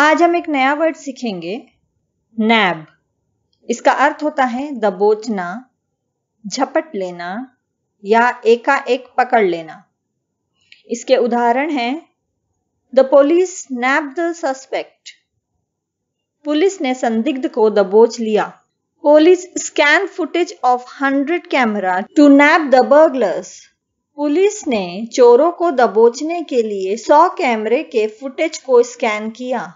आज हम एक नया वर्ड सीखेंगे नैब इसका अर्थ होता है दबोचना झपट लेना या एकाएक पकड़ लेना इसके उदाहरण हैं the police nab the suspect police ने संदिग्ध को दबोच लिया police scan footage of hundred camera to nab the burglars police ने चोरों को दबोचने के लिए सौ कैमरे के फुटेज को स्कैन किया